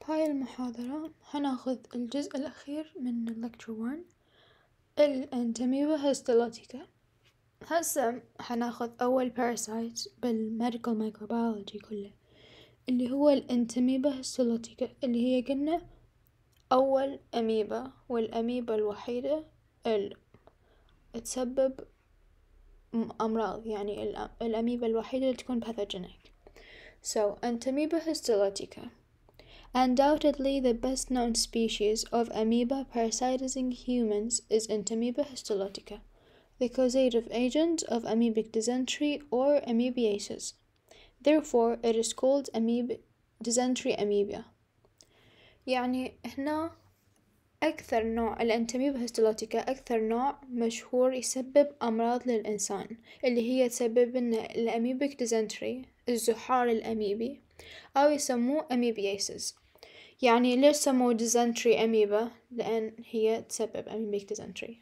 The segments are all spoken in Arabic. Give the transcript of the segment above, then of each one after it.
بهاي المحاضرة هناخذ الجزء الأخير من اللكتور one الأنتميبا هيستولوتيكا هسه هناخذ أول باراسايت بالميديكال مايكروبيولوجي كله اللي هو الانتميبا هيستولوتيكا اللي هي قلنا أول أميبا والأميبا الوحيدة اللي تسبب أمراض يعني الأميبا الوحيدة اللي تكون باثوجينيك so أنتميبا هيستولوتيكا Undoubtedly, the best known species of amoeba parasitizing humans is Entamoeba histolytica, the causative agent of amoebic dysentery or amoebiasis. Therefore, it is called amoeb dysentery amoeba. يعني هنا أكثر نوع الأنتميب هيستولوتيكا أكثر نوع مشهور يسبب أمراض للإنسان اللي هي تسبب لنا الأميبك ديزنتري الزحار الأميبي أو يسموه أميبياسيس يعني لسه سموه ديزنتري أميبا لأن هي تسبب amoebic ديزنتري.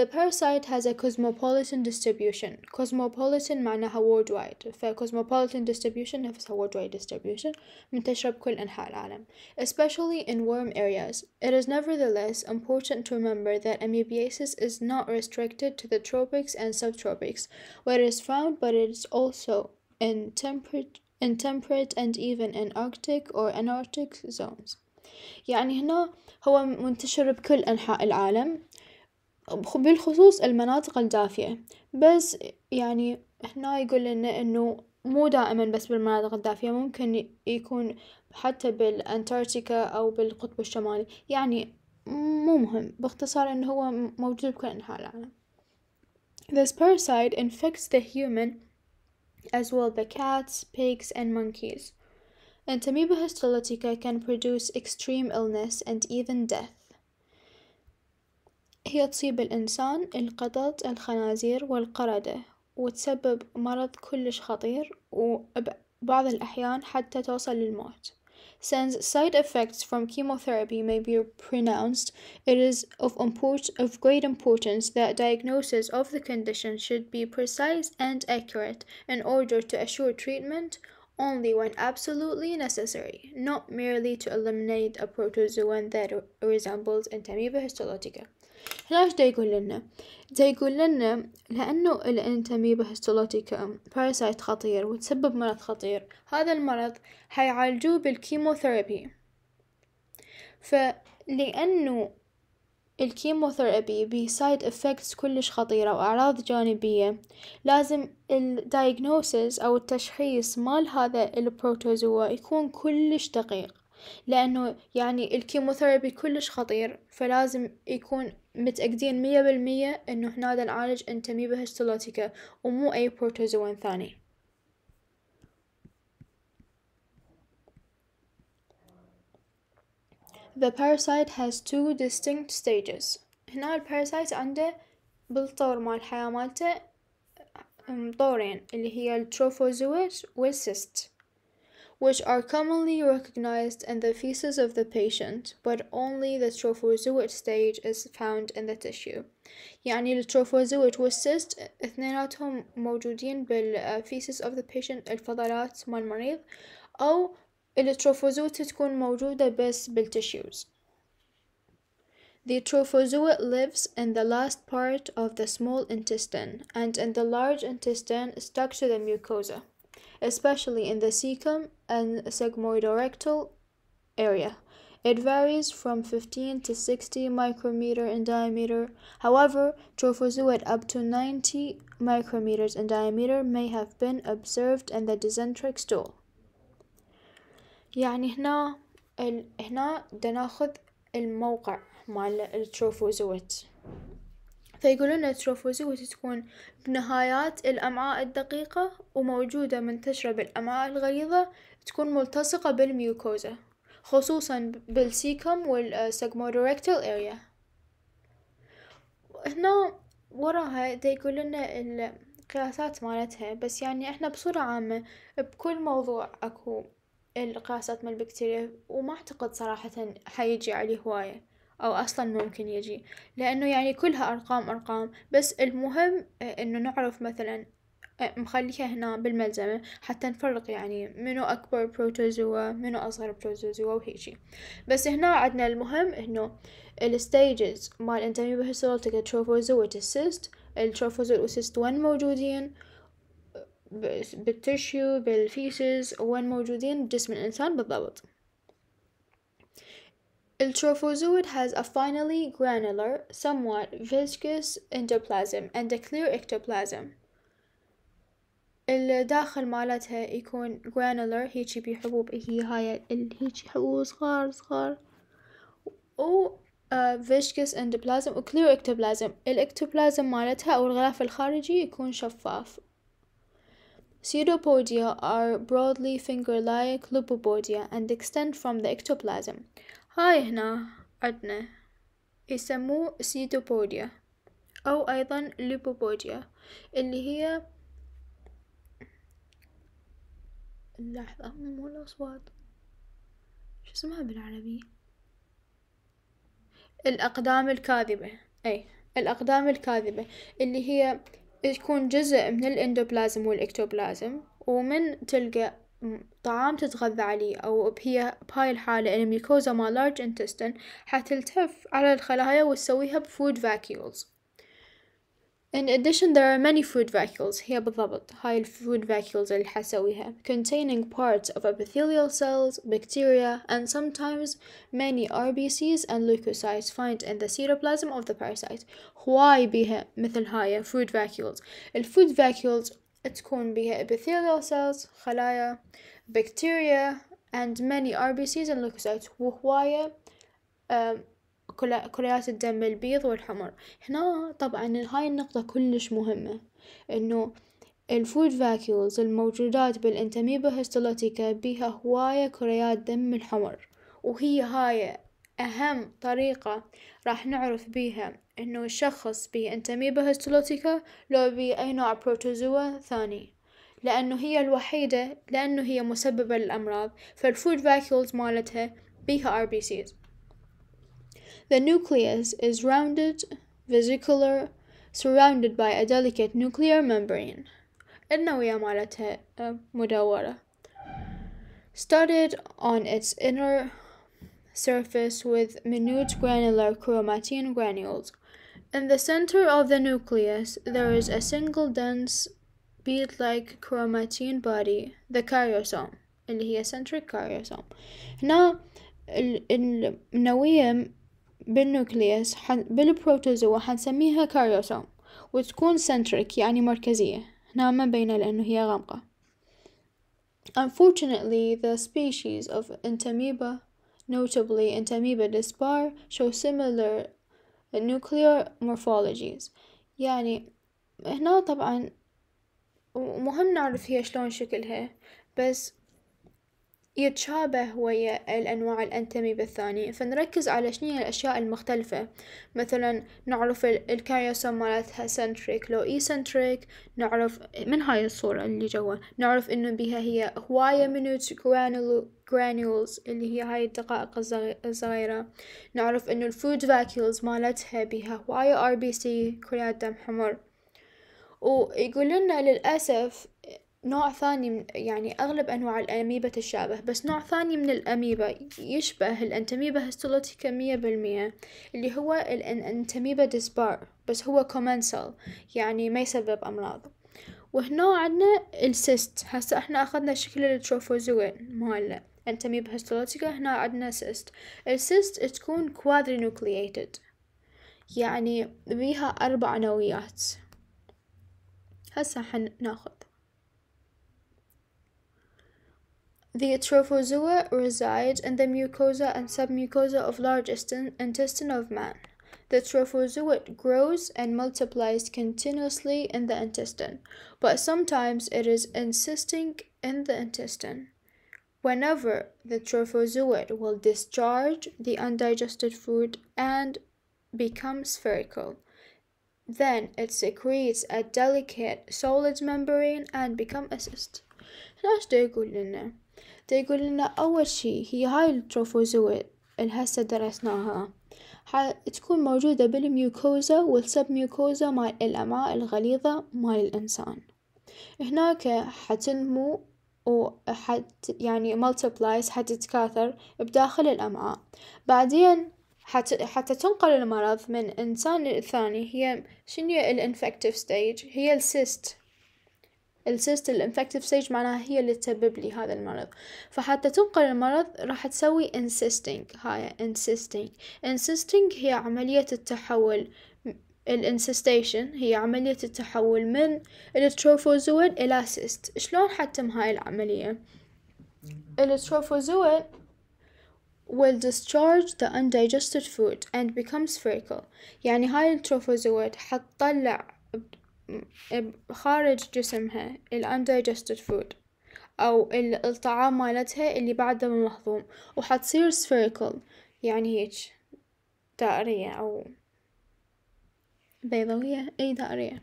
The parasite has a cosmopolitan distribution. Cosmopolitan معناها worldwide ف cosmopolitan distribution نفسها worldwide distribution منتشرة بكل أنحاء العالم especially in warm areas. It is nevertheless important to remember that amoebiasis is not restricted to the tropics and subtropics where it is found but it is also in temperate in temperate and even in Arctic or Antarctic zones يعني هنا هو منتشر بكل أنحاء العالم بالخصوص المناطق الدافئة بس يعني هنا يقول لنا انه مو دائما بس بالمناطق الدافئة ممكن يكون حتى بالأنتاركتيكا أو بالقطب الشمالي يعني مو مهم باختصار انه هو موجود بكل أنحاء العالم This parasite infects the human as well the cats, pigs, and monkeys. Entamoeba histolytica can produce extreme illness and even death. هي تصيب الإنسان القطط الخنازير والقردة وتسبب مرض كلش خطير وبعض الأحيان حتى توصل للموت Since side effects from chemotherapy may be pronounced, it is of, import- of great importance that diagnosis of the condition should be precise and accurate in order to assure treatment only when absolutely necessary, not merely to eliminate a protozoan that resembles Entamoeba histolytica. علاش دا يقول لنا دا يقول لنا لأنه الأنتمي بهستولوتيكا باراسايت خطير وتسبب مرض خطير هذا المرض حيعالجوه بالكيموثيرابي فلأنه الكيموثيرابي بي سايد افكتس كلش خطيرة وأعراض جانبية لازم الدايجنوسيس أو التشخيص مال هذا البروتوزوا يكون كلش دقيق لأنه يعني الكيموثيرابي كلش خطير فلازم يكون متأكدين مية بالمية إنه هنا العالج أنت مي هيستولوتيكا ومو أي بروتوزوان ثاني The parasite has two distinct stages هنا الباراسايت عنده بالطور مال الحياة مالته طورين اللي هي التروفوزويت والسيست which are commonly recognized in the feces of the patient, but only the trophozoite stage is found in the tissue. يعني التروفوزويت والسيست اثنيناتهم موجودين بالفيسس of the patient الفضلات مال المريض أو التروفوزويت تكون موجودة بس بالتشيوز. The trophozoite lives in the last part of the small intestine and in the large intestine stuck to the mucosa especially in the cecum and sigmoidorectal area. It varies from 15 to 60 micrometer in diameter. However, trophozoite up to 90 micrometers in diameter may have been observed in the dysenteric stool. يعني هنا ال... هنا بدنا ناخذ الموقع مال التروفوزويت فيقولون التروفوزوت تكون بنهايات الأمعاء الدقيقة وموجودة منتشرة بالأمعاء الغليظة تكون ملتصقة بالميوكوزا خصوصا بالسيكم والسجمودوريكتال اريا هنا وراها يقول لنا القياسات مالتها بس يعني احنا بصورة عامة بكل موضوع اكو القياسات مال البكتيريا وما اعتقد صراحة حيجي عليه هواية أو أصلا ممكن يجي لأنه يعني كلها أرقام أرقام بس المهم آه، إنه نعرف مثلا آه، مخليها هنا بالملزمة حتى نفرق يعني منو أكبر بروتوزوا منو أصغر بروتوزوا وهيجي بس هنا عندنا المهم إنه الستيجز مال انتمي تلقى تروفوزو وتسيست التروفوزو والأسيست وين موجودين آه، بالتشيو بالفيسز وين موجودين بجسم الإنسان بالضبط Ultrafoozoid has a finely granular, somewhat viscous endoplasm and a clear ectoplasm. الداخل مالتها يكون granular هيجي بحبوب هي هاي هيجي حبوب صغار صغار و viscous فيشكس اندوبلازم وكلير ectoplasm الاكتوبلازم مالتها او الغلاف الخارجي يكون شفاف Pseudopodia are broadly finger-like lupopodia and extend from the ectoplasm, هاي هنا عندنا يسموه سيدوبوديا أو أيضا ليبوبوديا اللي هي لحظة مو الأصوات شو اسمها بالعربي الأقدام الكاذبة أي الأقدام الكاذبة اللي هي تكون جزء من الإندوبلازم والإكتوبلازم ومن تلقى طعام تتغذى عليه أو بهي بهاي الحالة الميكوزا ما لارج انتستن حتلتف على الخلايا وتسويها بفود vacuoles In addition, there are many food vacuoles هي بالضبط هاي الفود vacuoles اللي حسويها containing parts of epithelial cells, bacteria, and sometimes many RBCs and leukocytes find in the cytoplasm of the parasite. هواي بيها مثل هاي food vacuoles. الفود vacuoles تكون بها epithelial cells خلايا بكتيريا and many RBCs and leukocytes وهواية كليات الدم البيض والحمر هنا طبعا هاي النقطة كلش مهمة انه الفود فاكيولز الموجودات بالانتميبا هيستولوتيكا بيها هواية كريات دم الحمر وهي هاي أهم طريقة راح نعرف بيها إنه الشخص بينتمي بهستولوتيكا لو أي نوع بروتوزوا ثاني لأنه هي الوحيدة لأنه هي مسببة للأمراض فالفود فاكيولز مالتها بيها RBCs The nucleus is rounded, vesicular, surrounded by a delicate nuclear membrane النوية مالتها آه، مدورة started on its inner surface with minute granular chromatin granules. In the center of the nucleus, there is a single dense bead-like chromatin body, the karyosome, اللي هي centric karyosome. هنا النوية بالنوكليوس بالبروتوزوا حنسميها كاريوسوم وتكون centric يعني مركزية هنا ما بينا لأنه هي غامقة Unfortunately, the species of entamoeba notably in Amoeba dispar, show similar nuclear morphologies يعني هنا طبعا مهم نعرف هي شلون شكلها بس يتشابه ويا الأنواع الأنتمي الثانية فنركز على شنو الأشياء المختلفة مثلا نعرف الكاريوسوم مالتها سنتريك لو إي e سنتريك نعرف من هاي الصورة اللي جوا نعرف إنه بها هي هواية من granules اللي هي هاي الدقائق الصغيرة نعرف انه الفود vacuoles مالتها بها وايد ار بي سي كريات دم حمر ويقول لنا للأسف نوع ثاني من يعني أغلب أنواع الأميبا تشابه بس نوع ثاني من الأميبا يشبه الأنتميبا هستولوتيكا مية بالمية اللي هو الأنتميبا ديسبار بس هو كومنسال يعني ما يسبب أمراض وهنا عندنا السيست هسا احنا أخذنا شكل التروفوزوين ماله انتمي بهيستولوجيكا هنا عندنا سيست السيست تكون كوادري نوكلييتد يعني بيها أربع نويات هسه حناخذ The trophozoa reside in the mucosa and submucosa of large intestine of man. The trophozoa grows and multiplies continuously in the intestine, but sometimes it is insisting in the intestine. whenever the trophozoite will discharge the undigested food and become spherical. Then it secretes a delicate solid membrane and become a cyst. هنا ايش دا يقول لنا؟ دا يقول لنا أول شي هي هاي التروفوزويد اللي هسه درسناها تكون موجودة بالميوكوزا والسبميوكوزا مال الأمعاء الغليظة مال الإنسان هناك حتنمو وحت يعني ملتبلايز حتتكاثر بداخل الأمعاء بعدين حتى تنقل المرض من إنسان الثاني هي شنو الانفكتيف ستيج هي السيست السيست الانفكتيف ستيج معناها هي اللي تسبب لي هذا المرض فحتى تنقل المرض راح تسوي insisting هاي insisting insisting هي عملية التحول الانسستيشن هي عملية التحول من التروفوزوين إلى سيست شلون حتم هاي العملية؟ التروفوزوين will discharge the undigested food and become spherical يعني هاي التروفوزوين حتطلع خارج جسمها ال undigested food أو الطعام مالتها اللي بعده مهضوم وحتصير spherical يعني هيج دائرية أو بيضوية أي دائرية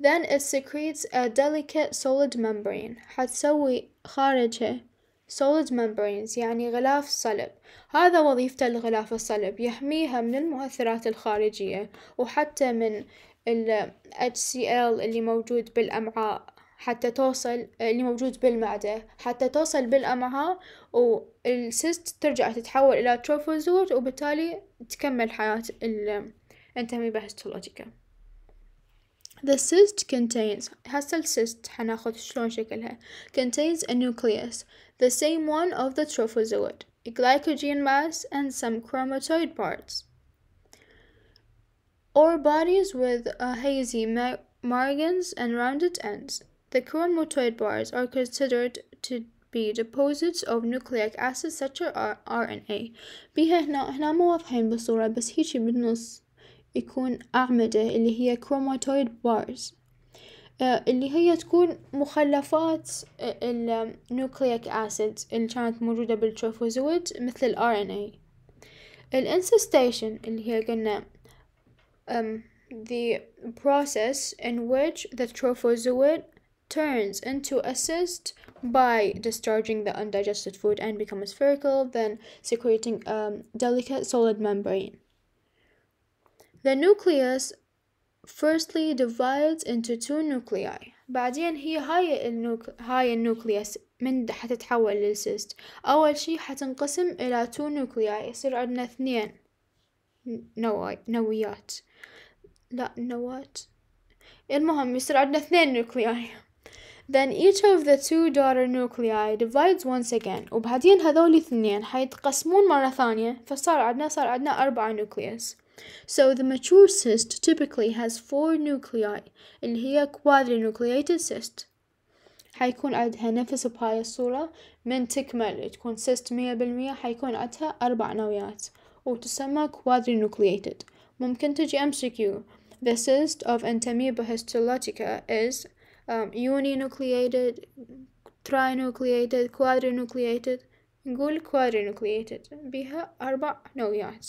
then it secretes a delicate solid membrane حتسوي خارجها solid membranes يعني غلاف صلب هذا وظيفة الغلاف الصلب يحميها من المؤثرات الخارجية وحتى من ال HCl اللي موجود بالأمعاء حتى توصل اللي موجود بالمعدة حتى توصل بالأمعاء والسيست ترجع تتحول إلى تروفوزوت وبالتالي تكمل حياة انتهي بهistologica The cyst contains هسه الcyst حناخذ شلون شكلها contains a nucleus the same one of the trophozoid a glycogen mass and some chromatoid parts or bodies with uh, hazy margins and rounded ends. The chromatoid bars are considered to be deposits of nucleic acids, such as RNA. بيها هنا هنا مو واضحين بالصورة بس هيجي بالنص يكون أعمدة اللي هي كروماتويد بارز اللي هي تكون مخلفات النوكليك أسيد اللي كانت موجودة بالتروفوزويد مثل ال RNA الانسستيشن اللي هي قلنا um, the process in which the trophozoid turns into a cyst by discharging the undigested food and becomes spherical, then secreting a delicate solid membrane. The nucleus firstly divides into two nuclei بعدين هي هاي النوك... هاي النوكليوس من حتتحول للسيست أول شي حتنقسم إلى تو nuclei يصير عندنا اثنين نويات لا نوات المهم يصير عندنا اثنين نوكلياي Then each of the two daughter nuclei divides once again وبعدين هذول الاثنين حيتقسمون مرة ثانية فصار عندنا صار عندنا أربعة nucleus So the mature cyst typically has four nuclei اللي هي quadrinucleated cyst حيكون عدها نفس بهاي الصورة من تكمل تكون cyst مية بالمية حيكون عدها أربع نويات وتسمى quadrinucleated ممكن تجي MCQ The cyst of Entamoeba histolytica is um, uninucleated, trinucleated, quadrinucleated نقول quadrinucleated بها أربع نويات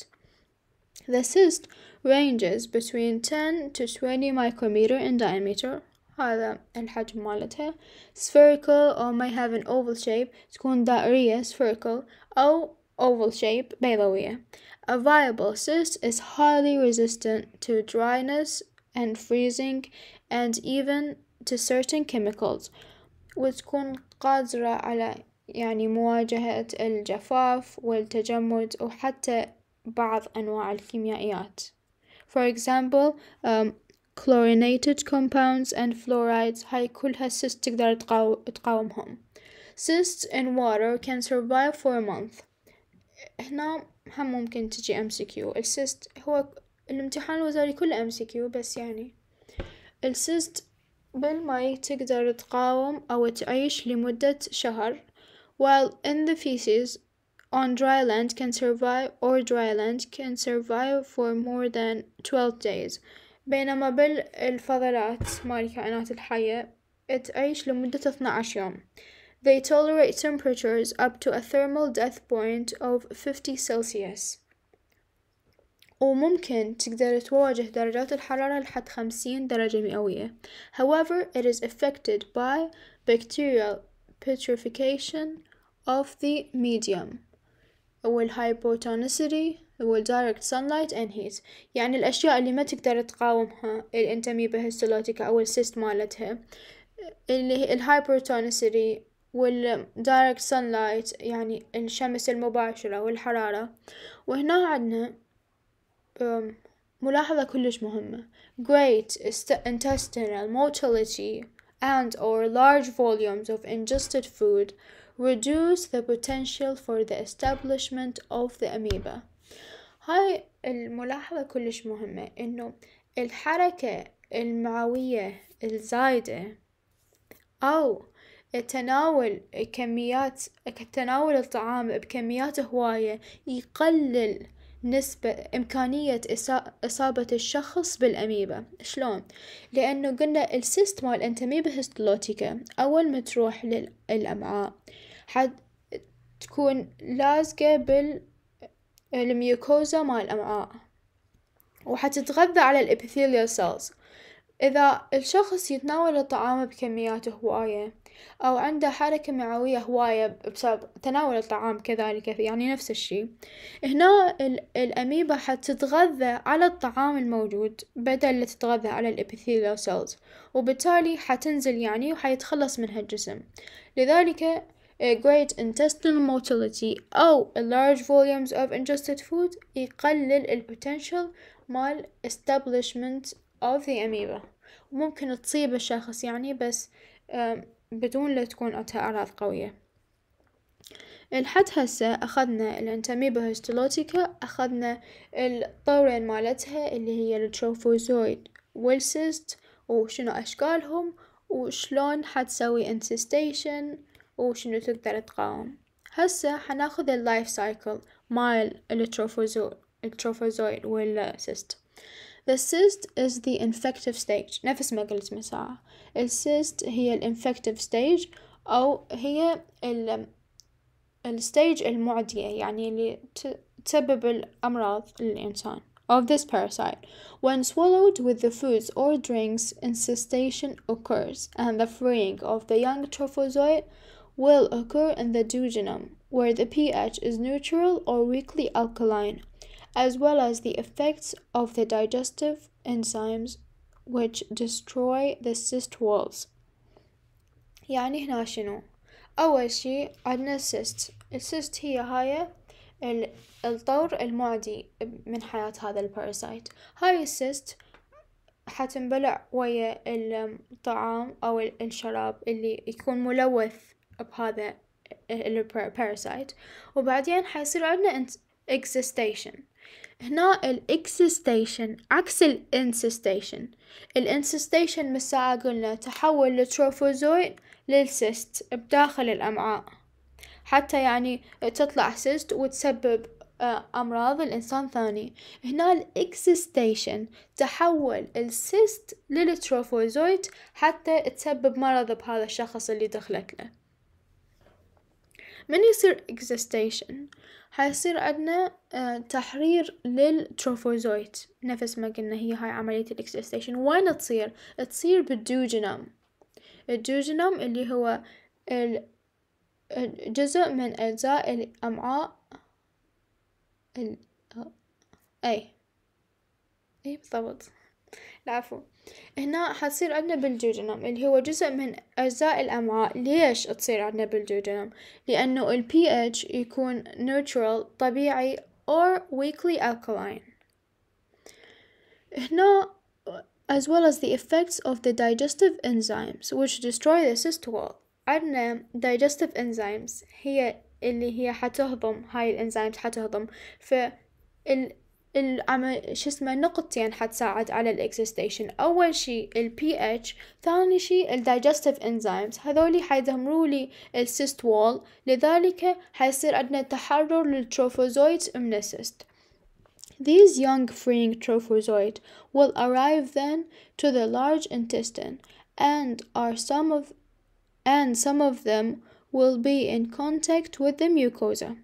the cyst ranges between 10 to 20 micrometer in diameter هذا الحجم مالتها spherical or may have an oval shape تكون دائرية spherical أو oval shape بيضاوية A viable cyst is highly resistant to dryness and freezing and even to certain chemicals وتكون قادرة على يعني مواجهة الجفاف والتجمد وحتى بعض أنواع الكيميائيات for example um, chlorinated compounds and fluorides هاي كلها cysts تقدر تقاومهم cysts in water can survive for a month هنا هم ممكن تجي MCQ السيست هو الامتحان الوزاري كل MCQ بس يعني السيست بالماء تقدر تقاوم أو تعيش لمدة شهر while in the feces on dry land can survive or dry land can survive for more than 12 days بينما بالفضلات مال الكائنات الحية تعيش لمدة 12 يوم They tolerate temperatures up to a thermal death point of 50 Celsius وممكن تقدر تواجه درجات الحرارة لحد 50 درجة مئوية However, it is affected by bacterial petrification of the medium والهايبوتونسيتي والدايركت سانلايت اند هيت يعني الأشياء اللي ما تقدر تقاومها الانتميبة هيستولوتيكا أو السيست مالتها اللي هي الهايبرتونسيتي والدايركت سانلايت يعني الشمس المباشرة والحرارة وهنا عندنا ملاحظة كلش مهمة great intestinal motility and or large volumes of ingested food reduce the potential for the establishment of the amoeba هاي الملاحظة كلش مهمة إنه الحركة المعوية الزايدة أو تناول كميات تناول الطعام بكميات هواية يقلل نسبة إمكانية إصابة الشخص بالأميبا شلون؟ لأنه قلنا السيست مال أنتميبا أول ما تروح للأمعاء حد تكون لازقة بال آه، الميوكوزا مال الأمعاء وحتتغذى على الابيثيليا سيلز إذا الشخص يتناول الطعام بكميات هواية أو عنده حركة معوية هواية بسبب تناول الطعام كذلك يعني نفس الشي هنا الأميبا حتتغذى على الطعام الموجود بدل اللي تتغذى على الابيثيليا سيلز وبالتالي حتنزل يعني وحيتخلص منها الجسم لذلك a great intestinal motility أو oh, a large volumes of ingested food يقلل ال potential مال establishment of the amoeba ممكن تصيب الشخص يعني بس بدون لا تكون عندها أعراض قوية لحد هسه أخذنا الانتاميبا هيستولوتيكا أخذنا الطورين مالتها اللي هي التروفوزويد والسيست وشنو أشكالهم وشلون حتسوي انسيستيشن وشنو تقدر تقاوم هسه حناخذ اللايف سايكل مال التروفوزويد والسيست The cyst is the infective stage نفس ما قلت من ساعة السيست هي الانفكتيف stage أو هي ال الستيج المعدية يعني اللي تسبب الأمراض للإنسان of this parasite when swallowed with the foods or drinks incestation occurs and the freeing of the young trophozoite will occur in the duodenum, where the pH is neutral or weakly alkaline, as well as the effects of the digestive enzymes which destroy the cyst walls. يعني هنا شنو؟ أول شي عندنا السيست السيست هي هاي الطور المعدي من حياة هذا الباراسايت هاي السيست حتنبلع ويا الطعام أو الشراب اللي يكون ملوث بهذا الباراسايت وبعدين حيصير عندنا اكسستيشن هنا الاكسستيشن عكس الانسستيشن الانسستيشن مساء قلنا تحول التروفوزويد للسيست بداخل الأمعاء حتى يعني تطلع سيست وتسبب آه، أمراض الإنسان ثاني هنا الإكسستيشن تحول السيست للتروفوزويت حتى تسبب مرض بهذا الشخص اللي دخلت له من يصير exhaustion حيصير عندنا آه، تحرير للتروفوزويت نفس ما قلنا هي هاي عملية الاكسستيشن وين تصير؟ تصير بالدوجينوم الدوجينوم اللي هو الجزء من أجزاء الأمعاء ال... أي أي بالضبط العفو هنا حتصير عندنا بالجوجنم اللي هو جزء من أجزاء الأمعاء ليش تصير عندنا بالجوجنم لأنه ال pH يكون neutral طبيعي or weakly alkaline هنا as well as the effects of the digestive enzymes which destroy the cyst wall عندنا digestive enzymes هي اللي هي حتهضم هاي الانزيمز حتهضم ف شو اسمه نقطتين حتساعد على الاكسستيشن اول شيء البي اتش ثاني شيء الدايجستيف انزيمز هذولي حيدمروا لي السيست وول لذلك حيصير عندنا تحرر للتروفوزويت من السيست These young freeing trophozoite will arrive then to the large intestine and are some of and some of them will be in contact with the mucosa.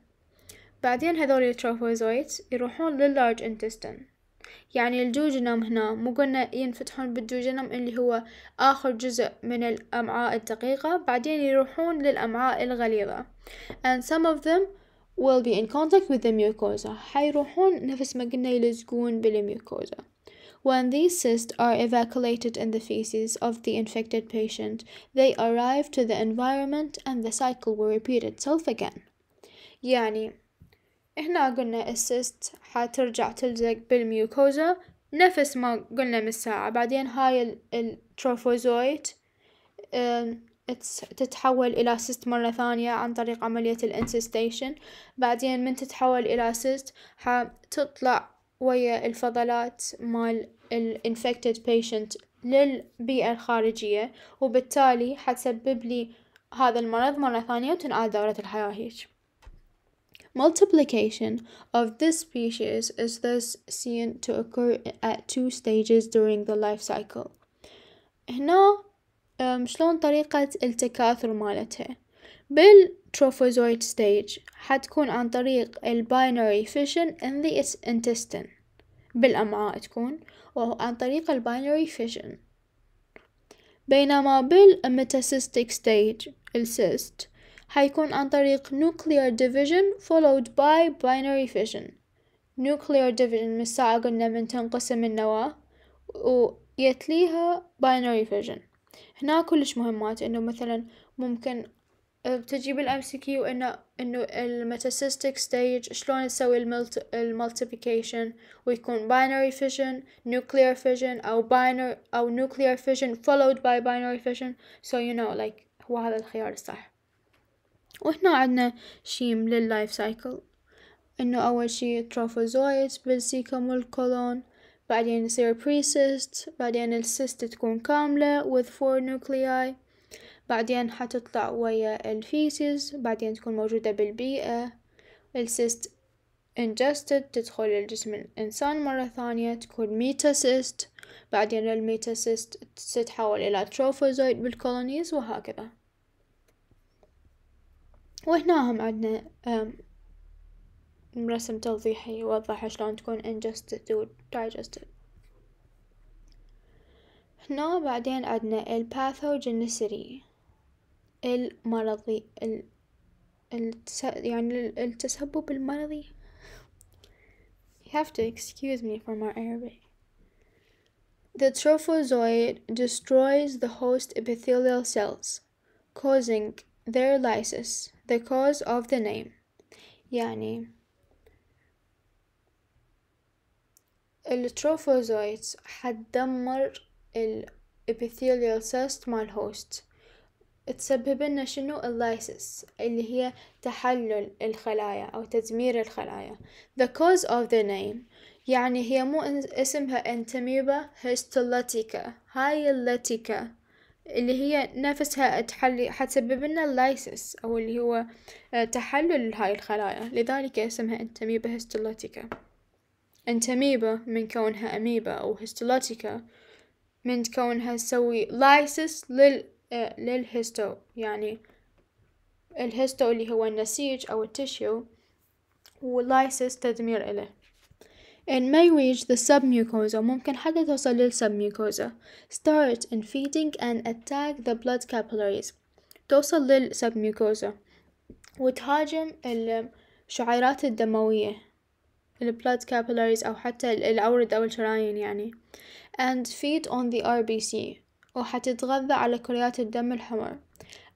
بعدين هذول التروفوزويت يروحون لللارج انتستن يعني الجوجنم هنا مو قلنا ينفتحون بالجوجنم اللي هو آخر جزء من الأمعاء الدقيقة بعدين يروحون للأمعاء الغليظة and some of them will be in contact with the mucosa حيروحون نفس ما قلنا يلزقون بالميوكوزا When these cysts are evacuated in the feces of the infected patient, they arrive to the environment and the cycle will repeat itself again. يعني هنا قلنا السيست حترجع تلزق بالميوكوزا نفس ما قلنا من الساعة بعدين هاي التروفوزويت تتحول إلى سيست مرة ثانية عن طريق عملية الانسيستيشن بعدين من تتحول إلى سيست حتطلع ويا الفضلات مال الانفكتد بيشنت للبيئة الخارجية وبالتالي حتسبب لي هذا المرض مرة ثانية وتنعاد دورة الحياة هيك Multiplication of this species is thus seen to occur at two stages during the life cycle. هنا شلون طريقة التكاثر مالتها بالتروفوزويد stage حتكون عن طريق البيناري fission in the intestine بالأمعاء تكون وعن طريق البيناري fission بينما بالميتاسيستيك stage السيست هيكون عن طريق nuclear division followed by binary fission nuclear division من الساعة قلنا من تنقسم النواة ويتليها binary fission هنا كلش مهمات انه مثلا ممكن بتجي سي كيو انه انه الميتاسيستيك ستيج شلون تسوي الملت المالتيبيكيشن ويكون باينري فيجن نيوكليير فيجن او باينر او نيوكليير فيجن فولود باي باينري فيجن سو يو نو لايك هو هذا الخيار الصح وهنا عندنا شيم لللايف سايكل انه اول شي تروفوزويت بالسيكم والكولون بعدين يصير بريسيست بعدين السيست تكون كاملة with four nuclei بعدين حتطلع ويا الفيسز بعدين تكون موجودة بالبيئة السيست ingested تدخل الجسم الإنسان مرة ثانية تكون ميتاسيست بعدين الميتاسيست تتحول إلى تروفوزويت بالكولونيز وهكذا وهنا هم عندنا رسم توضيحي يوضح شلون تكون انجستد و digested هنا بعدين عندنا الباثوجينيسيتي المرضي ال... التس... يعني التسبب المرضي You have to excuse me for my Arabic. The trophozoid destroys the host epithelial cells, causing their lysis, the cause of the name يعني التروفوزويتس حتدمر الابيثيليال سيست مال الهوست تسبب لنا شنو اللايسس اللي هي تحلل الخلايا او تدمير الخلايا the cause of the name يعني هي مو اسمها انتميبا هيستولاتيكا هاي اللاتيكا اللي هي نفسها تحلي حتسبب لنا اللايسس أو اللي هو آه، تحلل هاي الخلايا لذلك اسمها أنتميبا هيستولوتيكا أنتميبا من كونها أميبا أو هيستولوتيكا من كونها تسوي لايسس لل آه، للهيستو يعني الهيستو اللي هو النسيج أو التشيو ولايسس تدمير إله It may reach the submucosa ممكن حتى توصل للسبميكوزا start in feeding and attack the blood capillaries توصل للسبميكوزا وتهاجم الشعيرات الدموية blood capillaries أو حتى الأوردة أو الشرايين يعني and feed on the RBC وحتتغذى على كريات الدم الحمر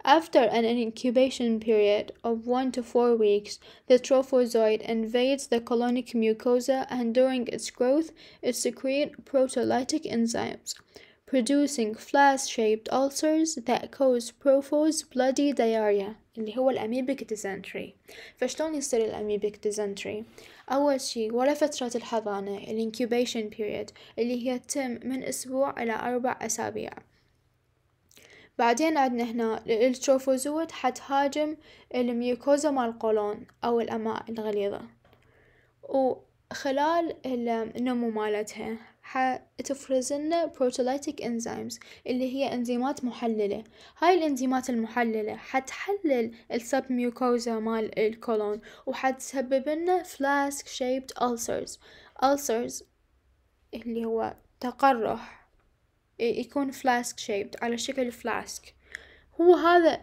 After an incubation period of 1 to 4 weeks, the trophozoite invades the colonic mucosa and during its growth, it secretes proteolytic enzymes, producing flask-shaped ulcers that cause profuse bloody diarrhea اللي هو الأميبك ديزنتري فشلون يصير الأميبك ديزنتري؟ أول شيء ولا فترة الحضانة الانكيوبيشن period اللي هي تم من أسبوع إلى أربع أسابيع بعدين عدنا هنا التروفوزوت حتهاجم الميوكوزا مال القولون أو الأمعاء الغليظة وخلال النمو مالتها حتفرز لنا بروتولايتيك انزيمز اللي هي انزيمات محللة هاي الانزيمات المحللة حتحلل السب ميوكوزا مال الكولون وحتسبب لنا فلاسك شيبد ulcers ulcers اللي هو تقرح يكون فلاسك شيبد على شكل فلاسك هو هذا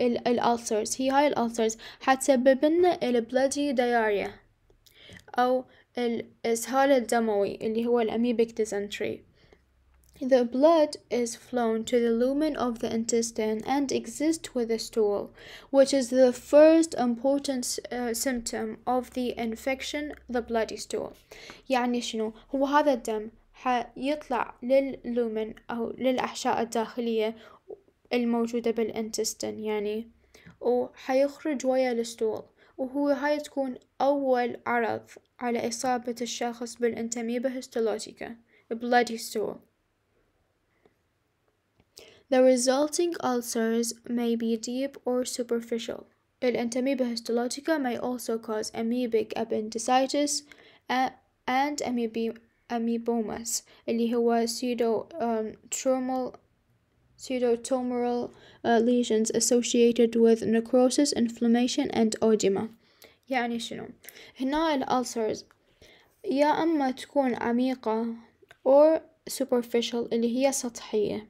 الالسرز هي هاي الالسرز حتسبب لنا البلادي دياريا او الإسهال الدموي اللي هو الأميبك dysentery. The blood is flown to the lumen of the intestine and exists with the stool, which is the first important uh, symptom of the infection, the bloody stool. يعني شنو؟ هو هذا الدم حيطلع لللومن أو للأحشاء الداخلية الموجودة بالانتستن يعني وحيخرج ويا الستول وهو هاي تكون أول عرض على إصابة الشخص بالانتميبا هيستولوجيكا bloody stool. The resulting ulcers may be deep or superficial. الانتميبا هيستولوجيكا may also cause amoebic appendicitis and amoeba amoebomas اللي هو pseudo um, pseudo tumoral uh, lesions associated with necrosis, inflammation and oedema يعني شنو هنا الألسرز يا أما تكون عميقة or superficial اللي هي سطحية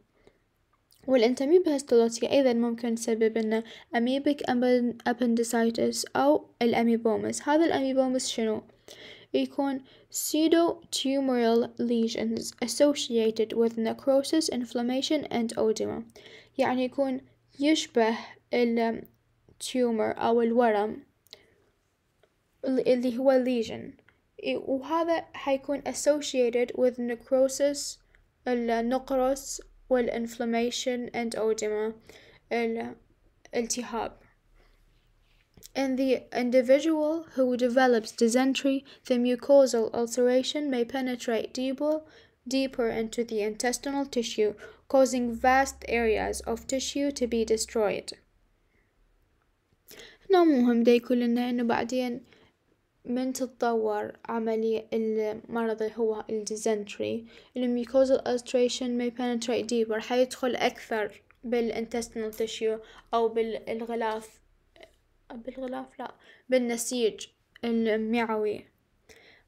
والانتميبا هستولوتيا أيضا ممكن تسبب لنا أميبك appendicitis أو الأميبومس هذا الأميبومس شنو؟ يكون pseudotumoral lesions associated with necrosis, inflammation and edema يعني يكون يشبه ال tumor أو الورم اللي هو lesion وهذا حيكون associated with necrosis النقرس والinflammation uh, and edema الالتهاب uh, in the individual who develops dysentery, the mucosal ulceration may penetrate deeper, deeper into the intestinal tissue, causing vast areas of tissue to be destroyed. هنا مهم ده يكلنا إنه بعدين من تتطور عملية المرض اللي هو الديزنتري الميكوزال ulceration may penetrate deeper حيدخل أكثر بالintestinal tissue أو بالغلاف بالغلاف لا بالنسيج المعوي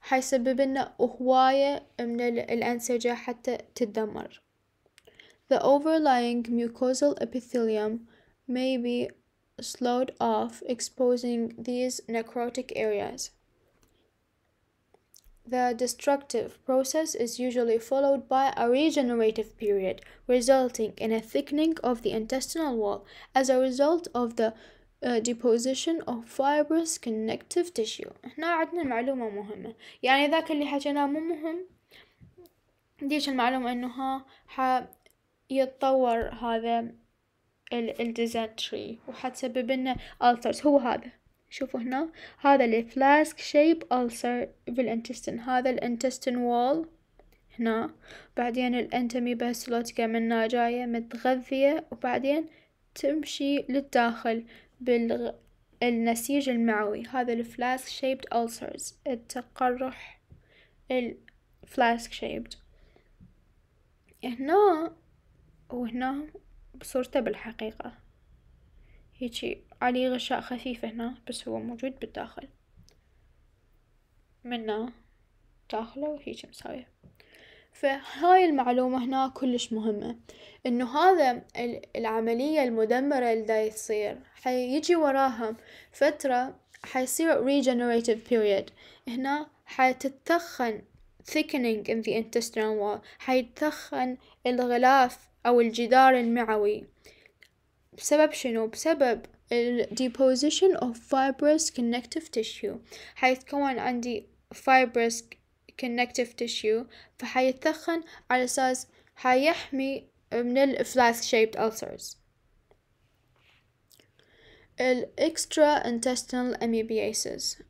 حيسبب لنا هواية من الأنسجة حتى تدمر The overlying mucosal epithelium may be slowed off exposing these necrotic areas. The destructive process is usually followed by a regenerative period, resulting in a thickening of the intestinal wall as a result of the آه، deposition of fibrous connective tissue هنا عندنا معلومة مهمة يعني ذاك اللي حكيناه مو مهم ديش المعلومة انه ها يتطور هذا الديزنتري وحتسبب لنا ulcers هو هذا شوفوا هنا هذا flask shape ulcer بالانتستن هذا الانتستن وول هنا بعدين الانتمي بسلوتكا منها جاية متغذية وبعدين تمشي للداخل بالنسيج المعوي هذا الفلاسك شيبد ulcers التقرح الفلاسك شيبد هنا وهنا بصورته بالحقيقة هيجي عليه غشاء خفيف هنا بس هو موجود بالداخل منه داخله وهيجي مساوية فهاي المعلومة هنا كلش مهمة انه هذا العملية المدمرة اللي دا يصير حيجي وراها فترة حيصير regenerative period هنا حتتخن thickening in the intestinal wall حيتخن الغلاف أو الجدار المعوي بسبب شنو؟ بسبب deposition of fibrous connective tissue حيتكون عندي fibrous connective tissue فحيتثخن على أساس حيحمي من ال flask shaped ulcers ال extra intestinal amoebiasis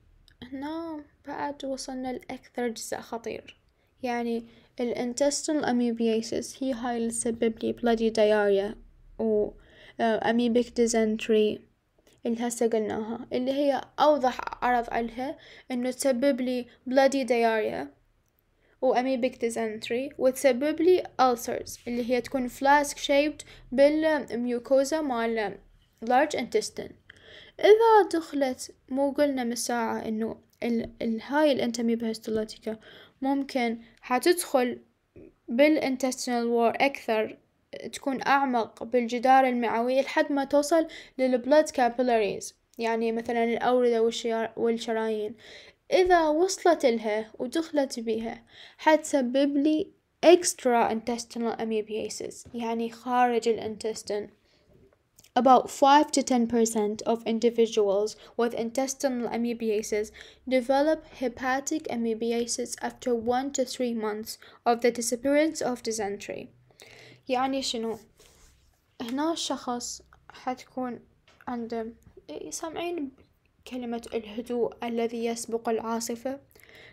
هنا بعد وصلنا لأكثر جزء خطير يعني ال intestinal amoebiasis هي هاي اللي تسبب لي bloody diarrhea و uh, amoebic dysentery اللي هسه قلناها اللي هي أوضح عرض عليها إنه تسبب لي bloody diarrhea وأميبك dysentery وتسبب لي ulcers اللي هي تكون flask shaped بالميوكوزا مال large intestine إذا دخلت مو قلنا من إنه ال ال هاي الانتميبا هيستولاتيكا ممكن حتدخل بالانتستينال war أكثر تكون أعمق بالجدار المعوي لحد ما توصل للبلد كابيلاريز يعني مثلا الأوردة والشرايين إذا وصلت لها ودخلت بها حتسبب لي extra intestinal amoebiasis يعني خارج الانتستن About 5 to 10% of individuals with intestinal amoebiasis develop hepatic amoebiasis after 1 to 3 months of the disappearance of dysentery. يعني شنو هنا الشخص حتكون عنده سامعين كلمة الهدوء الذي يسبق العاصفة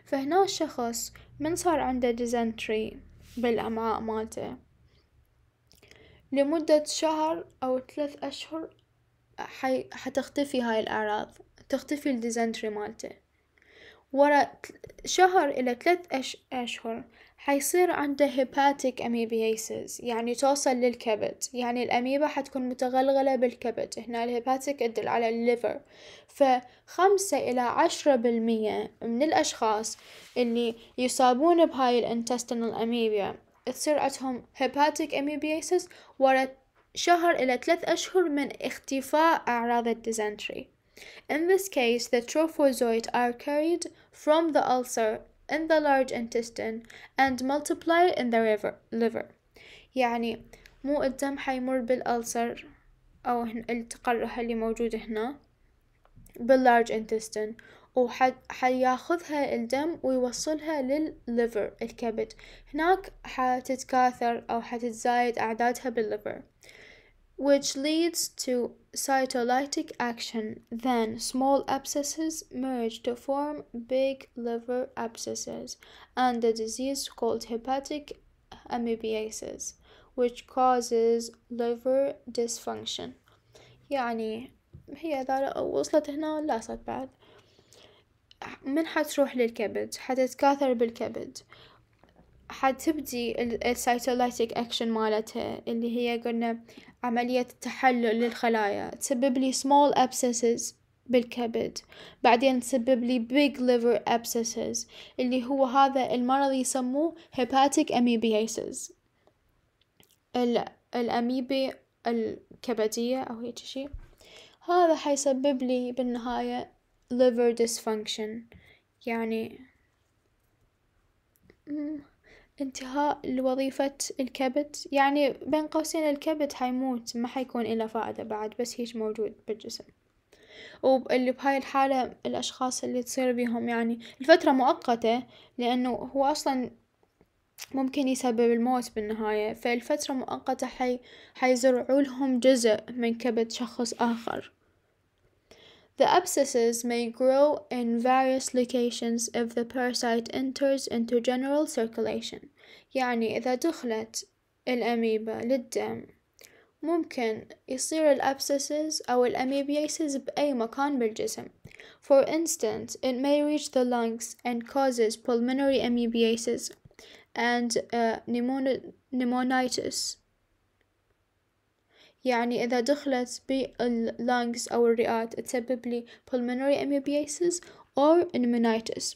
فهنا الشخص من صار عنده ديزنتري بالأمعاء مالته لمدة شهر أو ثلاث أشهر حي... حتختفي هاي الأعراض تختفي الديزنتري مالته ورا شهر إلى ثلاث أش... أشهر حيصير عنده هيباتيك أميبيسيس يعني توصل للكبد يعني الأميبا حتكون متغلغلة بالكبد هنا الهيباتيك تدل على الليفر فخمسة إلى عشرة بالمية من الأشخاص اللي يصابون بهاي الانتستينال أميبيا تصير عندهم هيباتيك أميبيسيس ورا شهر إلى ثلاث أشهر من اختفاء أعراض الديزنتري In this case, the trophozoite are carried from the ulcer in the large intestine and multiply in the river, liver يعني مو الدم حيمر بالألسر أو التقرحة اللي موجود هنا باللارج intestine وحياخذها الدم ويوصلها للليفر الكبد هناك حتتكاثر أو حتتزايد أعدادها بالليفر which leads to cytolytic action. Then small abscesses merge to form big liver abscesses and a disease called hepatic amoebiasis, which causes liver dysfunction. يعني هي إذا وصلت هنا لاصت بعد من حتروح للكبد حتتكاثر بالكبد حتبدي السيتوليتيك اكشن مالتها اللي هي قلنا عملية التحلل للخلايا تسبب لي small abscesses بالكبد بعدين تسبب لي big liver abscesses اللي هو هذا المرض يسموه hepatic amoebiasis الأميبي الكبدية أو هي شيء هذا حيسبب لي بالنهاية liver dysfunction يعني انتهاء لوظيفة الكبت يعني بين قوسين الكبت حيموت ما حيكون إله فائدة بعد بس هيش موجود بالجسم واللي بهاي الحالة الأشخاص اللي تصير بيهم يعني الفترة مؤقتة لأنه هو أصلا ممكن يسبب الموت بالنهاية فالفترة مؤقتة حي... حيزرعوا لهم جزء من كبد شخص آخر The abscesses may grow in various locations if the parasite enters into general circulation يعني إذا دخلت الأميبا للدم ممكن يصير الابسسز أو الأميبيسز بأي مكان بالجسم. For instance, it may reach the lungs and causes pulmonary amoebiasis and uh, pneumonitis. يعني إذا دخلت باللانجز أو الرئات تسبب لي pulmonary amoebiasis or pneumonitis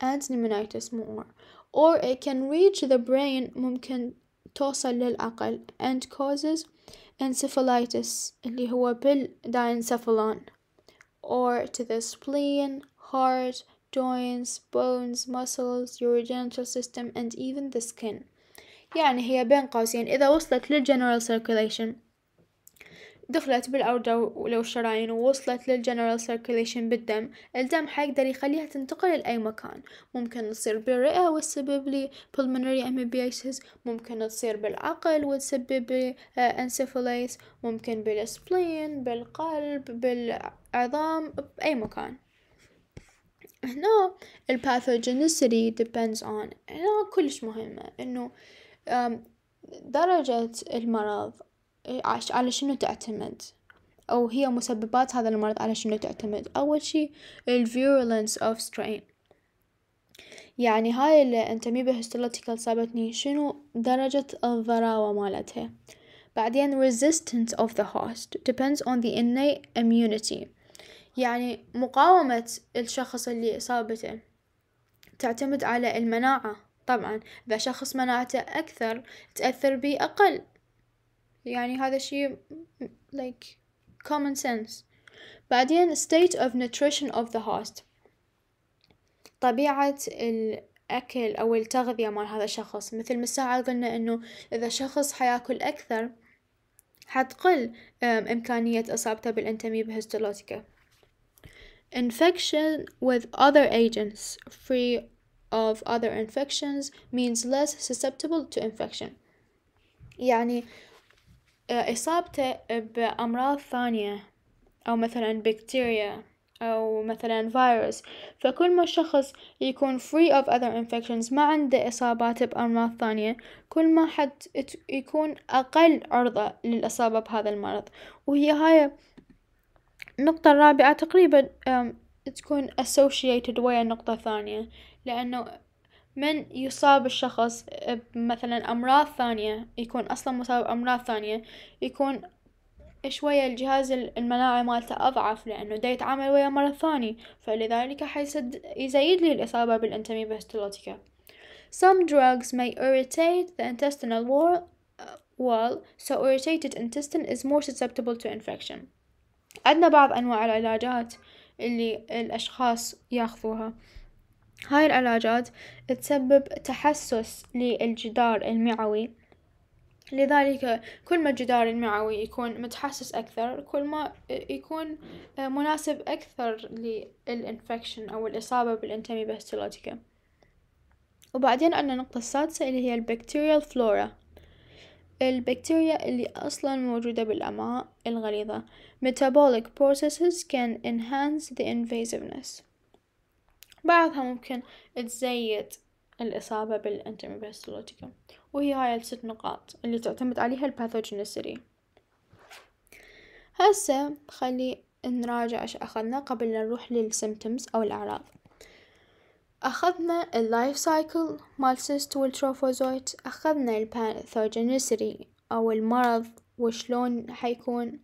and pneumonitis more or it can reach the brain ممكن توصل للعقل and causes encephalitis اللي هو بالداينسفالون or to the spleen, heart, joints, bones, muscles, urogenital system and even the skin يعني هي بين قوسين إذا وصلت للجنرال circulation دخلت بالأوردة ولو الشرايين ووصلت للجنرال سيركوليشن بالدم الدم حيقدر يخليها تنتقل لأي مكان ممكن تصير بالرئة وتسبب لي pulmonary amebiasis ممكن تصير بالعقل وتسبب لي آه، encephalitis ممكن بالسبلين بالقلب بالعظام بأي مكان هنا الباثوجينيسيتي depends on هنا كلش مهمة انه درجة المرض إيه، على شنو تعتمد أو هي مسببات هذا المرض على شنو تعتمد أول شي ال virulence of strain يعني هاي اللي مي histological صابتني شنو درجة الضراوة مالتها بعدين resistance of the host depends on the innate immunity يعني مقاومة الشخص اللي إصابته تعتمد على المناعة طبعا إذا شخص مناعته أكثر تأثر بي أقل يعني هذا شيء like common sense بعدين state of nutrition of the host طبيعة الأكل أو التغذية مال هذا الشخص مثل من ساعة قلنا إنه إذا شخص حياكل أكثر حتقل إمكانية إصابته بالأنتمية بهستولوتيكا infection with other agents free of other infections means less susceptible to infection يعني آه، إصابته بأمراض ثانية أو مثلا بكتيريا أو مثلا فيروس فكل ما الشخص يكون free of other infections ما عنده إصابات بأمراض ثانية كل ما حد يكون أقل عرضة للإصابة بهذا المرض وهي هاي النقطة الرابعة تقريبا تكون associated ويا نقطة ثانية لأنه من يصاب الشخص مثلا أمراض ثانية يكون أصلا مصاب بأمراض ثانية يكون شوية الجهاز المناعي مالته أضعف لأنه دا يتعامل ويا مرض ثاني فلذلك حيسد يزيد لي الإصابة بالأنتمي بهستولوتيكا Some drugs may irritate the intestinal wall, wall so irritated intestine is more susceptible to infection عندنا بعض أنواع العلاجات اللي الأشخاص ياخذوها هاي العلاجات تسبب تحسس للجدار المعوي لذلك كل ما الجدار المعوي يكون متحسس أكثر كل ما يكون مناسب أكثر للإنفكشن أو الإصابة بالانتمي بهستيلوتيكا وبعدين عندنا النقطة السادسة اللي هي البكتيريال فلورا البكتيريا اللي أصلا موجودة بالأمعاء الغليظة metabolic processes can enhance the invasiveness بعضها ممكن تزيد الإصابة بالانتميباستولوتيكا وهي هاي الست نقاط اللي تعتمد عليها الباثوجينيسري هسه خلي نراجع ايش اخذنا قبل لا نروح للسيمتومز او الاعراض اخذنا اللايف سايكل مال سيست والتروفوزويت اخذنا الباثوجينيسري او المرض وشلون حيكون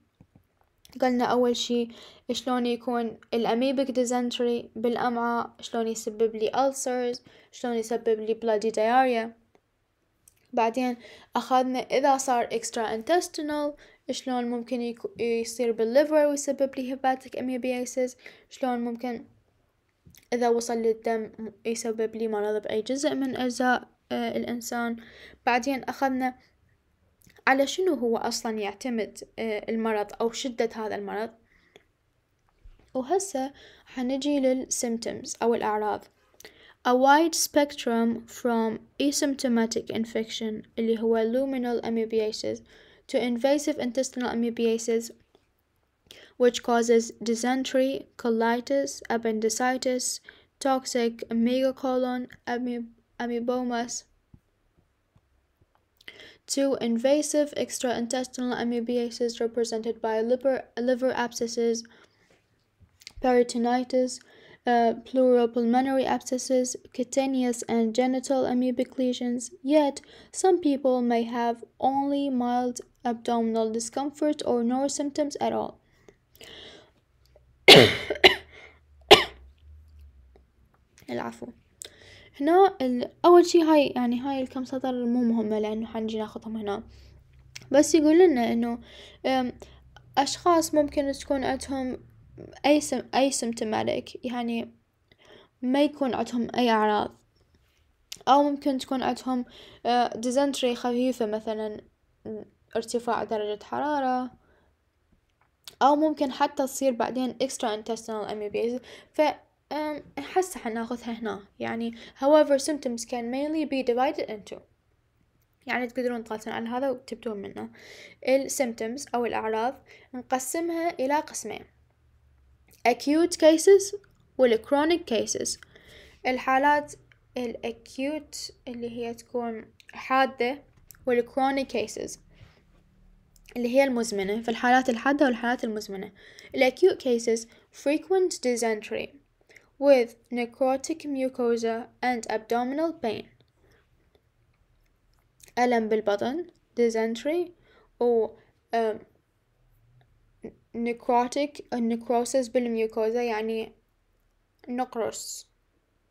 قلنا أول شي شلون يكون الأميبك ديزنتري بالأمعاء شلون يسبب لي ألسرز شلون يسبب لي بلادي دياريا بعدين أخذنا إذا صار إكسترا انتستينال شلون ممكن يصير بالليفر ويسبب لي hepatic أميبيسيس شلون ممكن إذا وصل للدم يسبب لي مرض بأي جزء من أجزاء آه، الإنسان بعدين أخذنا على شنو هو أصلا يعتمد المرض أو شدة هذا المرض وهسه حنجي للsymptoms أو الأعراض A wide spectrum from asymptomatic infection اللي هو luminal amoebiasis to invasive intestinal amoebiasis which causes dysentery, colitis, appendicitis, toxic megacolon, amoebomas, Two, invasive extraintestinal amoebiasis represented by liver, liver abscesses, peritonitis, uh, pleuropulmonary abscesses, cutaneous and genital amoebic lesions. Yet, some people may have only mild abdominal discomfort or no symptoms at all. العفو هنا اول شيء هاي يعني هاي الكم سطر مو مهمة لانه حنجي ناخذهم هنا بس يقول لنا انه اشخاص ممكن تكون عندهم اي سم اي سمتماتيك يعني ما يكون عندهم اي اعراض او ممكن تكون عندهم ديزنتري خفيفة مثلا ارتفاع درجة حرارة او ممكن حتى تصير بعدين اكسترا انتستينال اميبيز هسه حناخذها هنا يعني however symptoms can mainly be divided into يعني تقدرون تقاسون على هذا وتبدون منه ال symptoms أو الأعراض نقسمها إلى قسمين acute cases وال chronic cases الحالات ال acute اللي هي تكون حادة وال chronic cases اللي هي المزمنة في الحالات الحادة والحالات المزمنة ال acute cases frequent dysentery with necrotic mucosa and abdominal pain ألم بالبطن dysentery or um, necrotic or necrosis بالميوكوزا يعني نقرس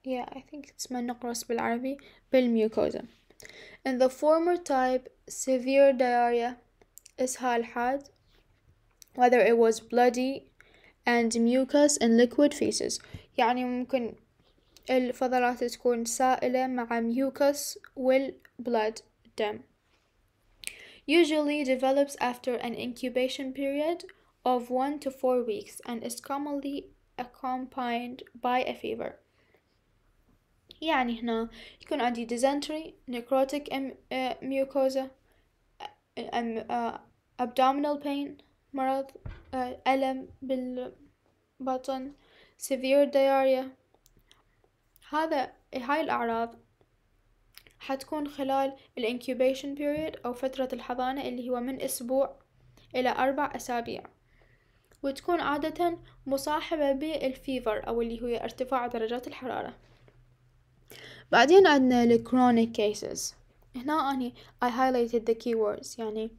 yeah I think it's my نقرس بالعربي بالميوكوزا in the former type severe diarrhea is حاد whether it was bloody and mucus and liquid feces يعني ممكن الفضلات تكون سائلة مع mucus والبلد الدم usually develops after an incubation period of 1 to 4 weeks and is commonly accompanied by a fever يعني هنا يكون عندي dysentery, necrotic mucosa, abdominal pain, مرض, ألم بالبطن, severe diarrhea هذا هاي الأعراض حتكون خلال ال incubation period أو فترة الحضانة اللي هو من أسبوع إلى أربع أسابيع وتكون عادة مصاحبة بالفيفر أو اللي هو ارتفاع درجات الحرارة بعدين عندنا chronic cases هنا أني I highlighted the keywords يعني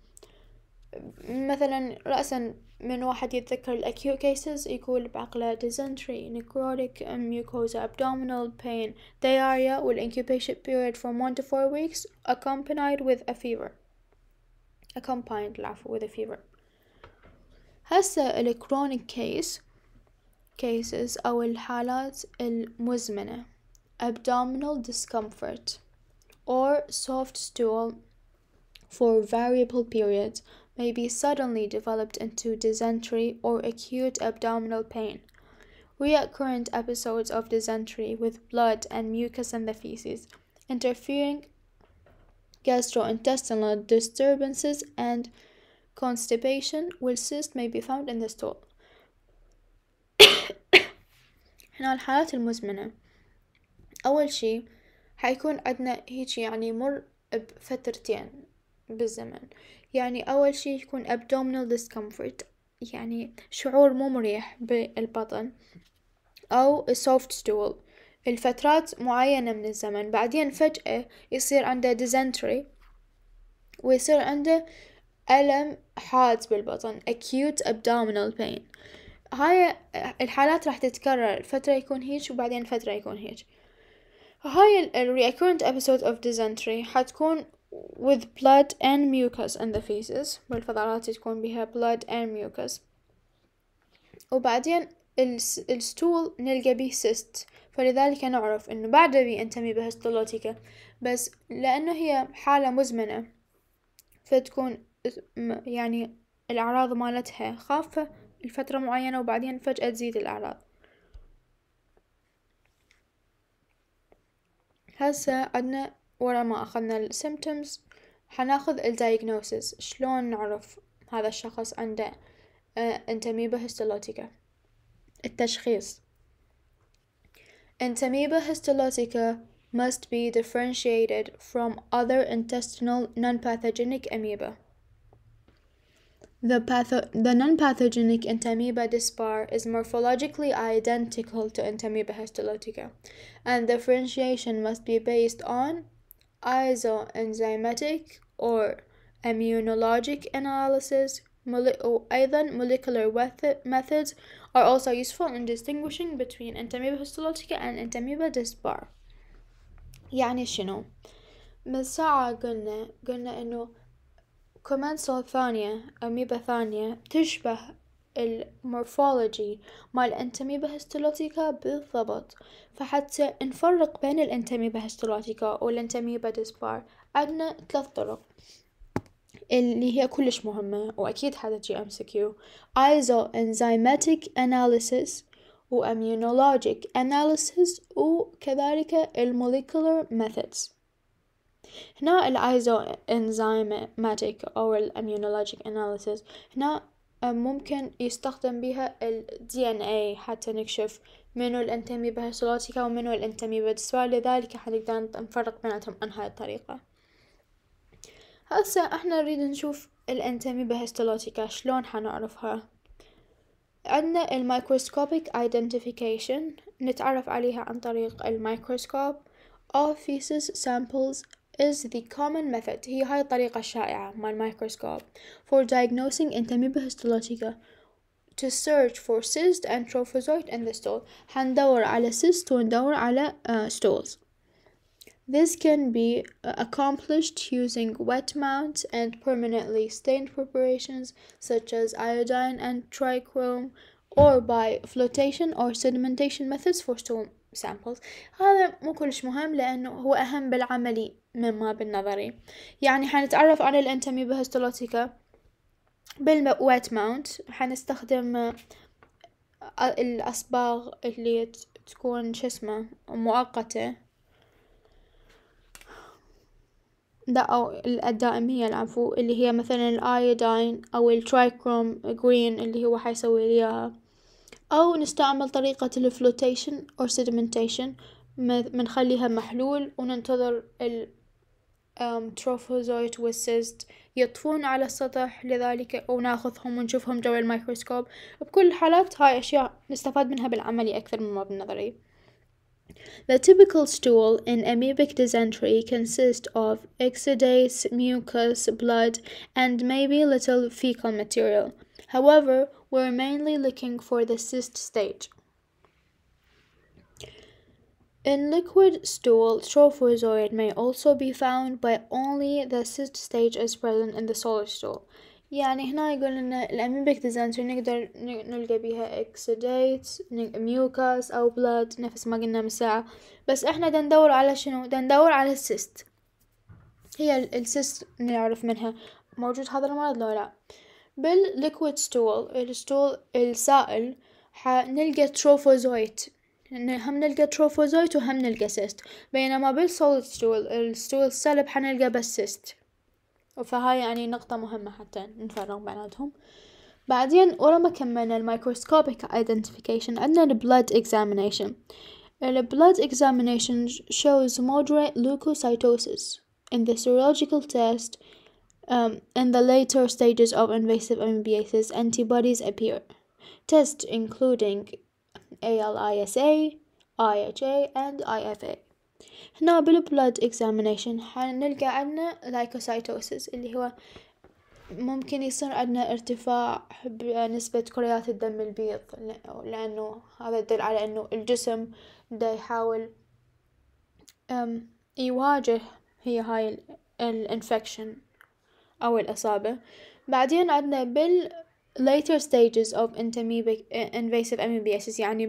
مثلا رأسا من واحد يتذكر الأكيو cases يقول بعقله dysentery, necrotic mucosa, abdominal pain, diarrhea with incubation period from 1 to 4 weeks accompanied with a fever accompanied laugh with a fever هسه الكرونيك كيس cases أو الحالات المزمنة abdominal discomfort or soft stool for variable periods may be suddenly developed into dysentery or acute abdominal pain. Recurrent episodes of dysentery with blood and mucus in the feces, interfering gastrointestinal disturbances, and constipation, while cysts may be found in the stool. هنا الحالات المزمنة أول شيء، حيكون عندنا هيجي يعني مر بفترتين بالزمن يعني أول شي يكون abdominal discomfort يعني شعور مو مريح بالبطن أو soft stool لفترات معينة من الزمن بعدين فجأة يصير عنده dysentery ويصير عنده ألم حاد بالبطن acute abdominal pain هاي الحالات راح تتكرر فترة يكون هيج وبعدين فترة يكون هيج هاي ال recurrent episode of dysentery حتكون with blood and mucus in the faces والفضلات تكون بها blood and mucus وبعدين الستول نلقى به سيست فلذلك نعرف انه بعد بينتمي بها ستولوتيكا بس لانه هي حالة مزمنة فتكون يعني الاعراض مالتها خافة لفترة معينة وبعدين فجأة تزيد الاعراض هسه عندنا ورا ما أخذنا ال symptoms حناخذ ال diagnosis شلون نعرف هذا الشخص عنده انتميبا هيستولوتيكا التشخيص Entamoeba histolytica must be differentiated from other intestinal non-pathogenic amoeba. The, patho- the non-pathogenic Entamoeba dispar is morphologically identical to Entamoeba histolytica, and differentiation must be based on isoenzymatic or immunologic analysis أيضا molecular methods are also useful in distinguishing between Entamoeba histologica and Entamoeba dispar يعني شنو؟ من ساعة قلنا قلنا إنه commensal ثانية أميبا ثانية تشبه المورفولوجي مال انتمي هيستولوتيكا بالضبط فحتى نفرق بين الانتمي هيستولوتيكا والانتمي بدسبار عندنا ثلاث طرق اللي هي كلش مهمة وأكيد هذا جي أم سكيو ايزو انزيماتيك اناليسيس واميونولوجيك اناليسيس وكذلك الموليكولر ميثودز هنا الايزو انزيماتيك او الاميونولوجيك اناليسيس هنا ممكن يستخدم بها ال DNA إيه حتى نكشف منو اللي انتمي سلوتيكا ومنو اللي انتمي بالسوار لذلك حنقدر نفرق بيناتهم عن هاي الطريقة هسه احنا نريد نشوف الانتمي بهيستولوجيكا شلون حنعرفها عندنا الميكروسكوبيك ايدنتيفيكيشن نتعرف عليها عن طريق الميكروسكوب او فيسس سامبلز is the common method هي هاي الطريقة الشائعة مال microscope for diagnosing انتميبا histologica to search for cyst and trophozoite in the stool حندور على cyst وندور على uh, stools This can be uh, accomplished using wet mounts and permanently stained preparations such as iodine and trichrome or by flotation or sedimentation methods for stool samples هذا مو كلش مهم لأنه هو أهم بالعملي مما بالنظري يعني حنتعرف على الانتمي بهستولوتيكا بالويت ماونت حنستخدم آه، الأصباغ اللي تكون شسمه مؤقتة لا أو الدائمية العفو اللي هي مثلا الآيودين أو الترايكروم جرين اللي هو حيسوي لي إياها أو نستعمل طريقة الفلوتيشن أو سيدمنتيشن بنخليها محلول وننتظر ال تروفوزويت cyst يطفون على السطح لذلك أو ناخذهم ونشوفهم جوا الميكروسكوب بكل الحالات هاي أشياء نستفاد منها بالعملي أكثر مما بالنظري The typical stool in amoebic dysentery consists of exudates, mucus, blood, and maybe little fecal material. However, we're mainly looking for the cyst stage. In liquid stool, trophozoid may also be found but only the cyst stage is present in the solid stool. يعني هنا يقول لنا الأميبك ديزانتري نقدر نلقى بها اكسديت ميوكاس أو بلاد نفس ما قلنا من ساعة بس احنا دا ندور على شنو دا ندور على السيست هي السيست نعرف منها موجود هذا المرض لو لا بالليكويد ستول الستول السائل حنلقى تروفوزويت إنه هم نلقى تروفوزويت وهم نلقى سيست بينما بالسوليد ستول الستول السلب حنلقى بس سيست فهاي يعني نقطة مهمة حتى نفرق بيناتهم بعدين ورا ما كملنا الميكروسكوبيك ايدنتيفيكيشن عندنا البلاد اكزامينيشن البلاد اكزامينيشن شوز moderate leukocytosis in the serological test um, in the later stages of invasive amoebiasis antibodies appear test including ALISA IHA and IFA هنا بالبلاد examination حنلقى عنا lycocytosis اللي هو ممكن يصير عندنا ارتفاع بنسبة كريات الدم البيض لأنه هذا يدل على أنه الجسم دا يحاول يواجه هي هاي الانفكشن أو الإصابة بعدين عندنا بال later stages of invasive amoebiasis يعني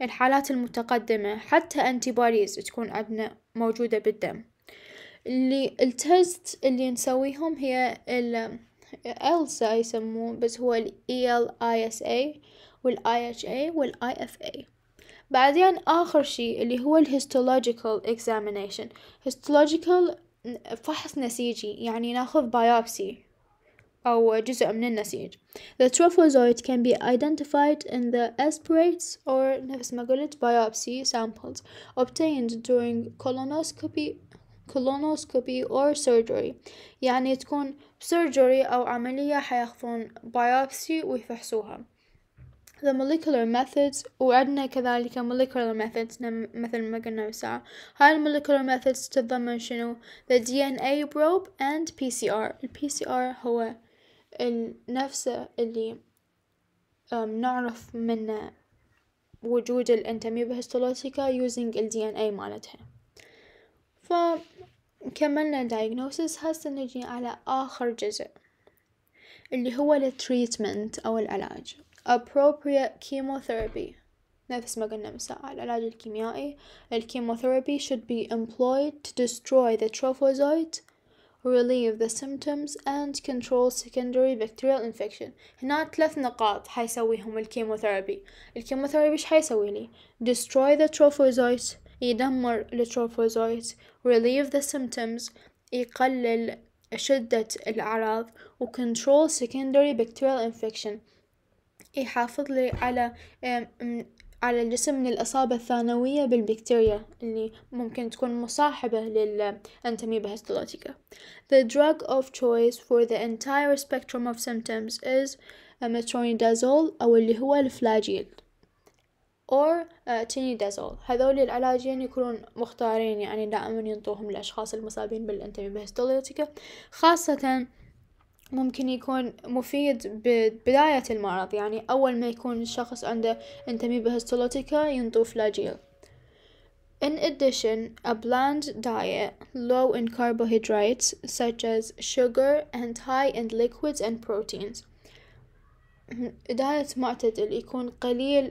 بالحالات المتقدمة حتى antibodies تكون عندنا موجودة بالدم اللي التست اللي نسويهم هي ال ELSA يسموه بس هو ال ELISA وال IHA وال IFA بعدين آخر شيء اللي هو الهistological examination histological فحص نسيجي يعني ناخذ بايوبسي أو جزء من النسيج The trophozoite can be identified in the aspirates or نفس ما قلت biopsy samples obtained during colonoscopy colonoscopy or surgery يعني تكون surgery أو عملية حياخذون biopsy ويفحصوها the molecular methods وعندنا كذلك molecular methods مثل ما قلنا من ساعة هاي molecular methods تتضمن شنو the DNA probe and PCR The PCR هو نفسه اللي نعرف منه وجود الانتمية هيستولوجيكا using ال DNA مالتها فكملنا diagnosis هسه نجي على آخر جزء اللي هو ال treatment أو العلاج appropriate chemotherapy نفس ما قلنا من ساعة العلاج الكيميائي الكيموثيرابي should be employed to destroy the trophozoite relieve the symptoms and control secondary bacterial infection هنا ثلاث نقاط حيسويهم الكيموثيرابي الكيموثيرابي ايش حيسوي لي destroy the trophozoites يدمر trophozoites. relieve the symptoms يقلل شدة الأعراض و control secondary bacterial infection يحافظ لي على على الجسم من الإصابة الثانوية بالبكتيريا اللي ممكن تكون مصاحبة للأنتميبا هيستولوتيكا. The drug of choice for the entire spectrum of symptoms is metronidazole أو اللي هو الفلاجيل or uh, tinidazole هذول العلاجين يكونون مختارين يعني دائما ينطوهم للأشخاص المصابين بالأنتميبا هيستولوتيكا خاصة ممكن يكون مفيد ببداية المرض يعني أول ما يكون الشخص عنده انتمي بهستولوتيكا ينطو فلاجيل In addition, a bland diet low in carbohydrates such as sugar and high in liquids and proteins. دايت معتدل يكون قليل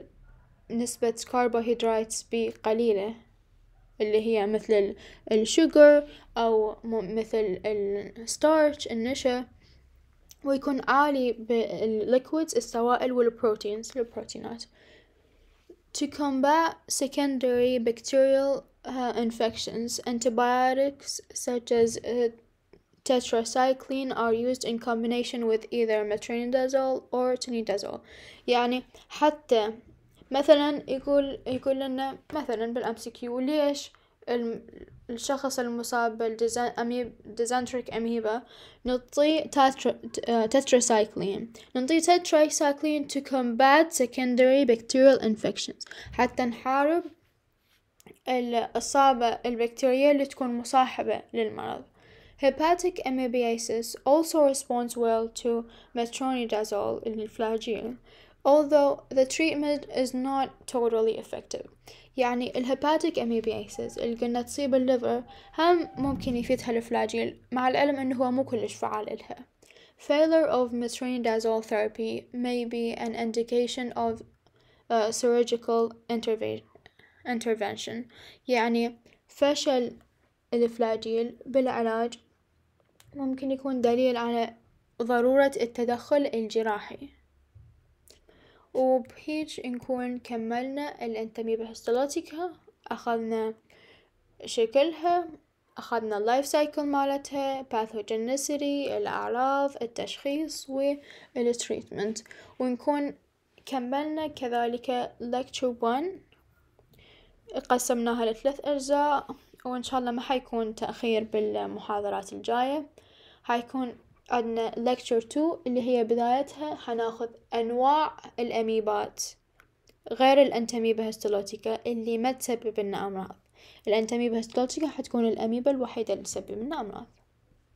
نسبة carbohydrates بقليلة اللي هي مثل الشوجر أو مثل الستارش النشا ويكون عالي بالليكويدز السوائل والبروتينز البروتينات to combat secondary bacterial uh, infections antibiotics such as uh, tetracycline are used in combination with either metronidazole or tinidazole يعني حتى مثلا يقول يقول لنا مثلا بالام سي كيو ليش الشخص المصاب بالديزانتريك أميبا نعطيه سايكلين نعطيه سايكلين to combat secondary bacterial infections حتى نحارب الإصابة البكتيرية اللي تكون مصاحبة للمرض Hepatic amoebiasis also responds well to metronidazole in flagell, although the treatment is not totally effective. يعني الهباتيك أميبيايسز اللي قلنا تصيب الليفر هم ممكن يفيدها الفلاجيل مع العلم أنه هو مو كلش فعال إلها Failure of metronidazole therapy may be an indication of uh, surgical intervention يعني فشل الفلاجيل بالعلاج ممكن يكون دليل على ضرورة التدخل الجراحي وبهيج نكون كملنا الانتمي بهستلاتيكها أخذنا شكلها أخذنا اللايف سايكل مالتها باثوجينيسيتي الأعراض التشخيص والتريتمنت ونكون كملنا كذلك lecture 1 قسمناها لثلاث أجزاء وإن شاء الله ما حيكون تأخير بالمحاضرات الجاية حيكون عندنا lecture 2 اللي هي بدايتها حناخذ أنواع الأميبات غير الأنتميبا هستولوتيكا اللي ما تسبب لنا أمراض الأنتميبا هستولوتيكا حتكون الأميبا الوحيدة اللي تسبب لنا أمراض